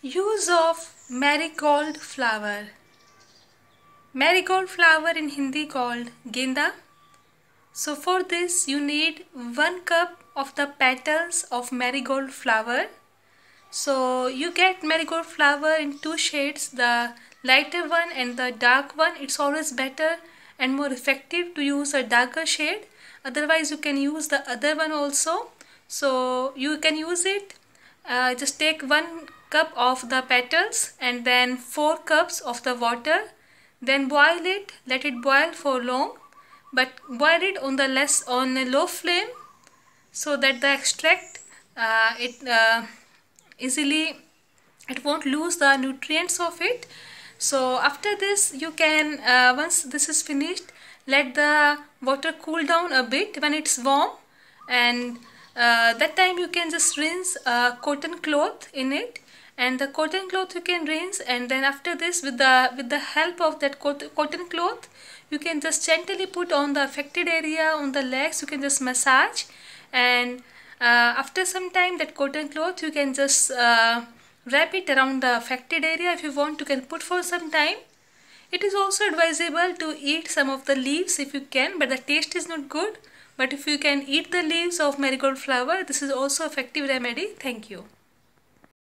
Use of marigold flower. Marigold flower in Hindi called genda. So for this you need 1 cup of the petals of marigold flower. So you get marigold flower in two shades, the lighter one and the dark one. It's always better and more effective to use a darker shade. Otherwise you can use the other one also. So you can use it. Uh, just take one cup of the petals and then 4 cups of the water then boil it let it boil for long but boil it on the less on a low flame so that the extract uh, it uh, easily it won't lose the nutrients of it so after this you can uh, once this is finished let the water cool down a bit when it's warm and uh, that time you can just rinse a cotton cloth in it and the cotton cloth you can rinse and then after this with the with the help of that cotton cloth you can just gently put on the affected area on the legs you can just massage and uh, after some time that cotton cloth you can just uh, wrap it around the affected area if you want you can put for some time it is also advisable to eat some of the leaves if you can but the taste is not good but if you can eat the leaves of marigold flower, this is also effective remedy. Thank you.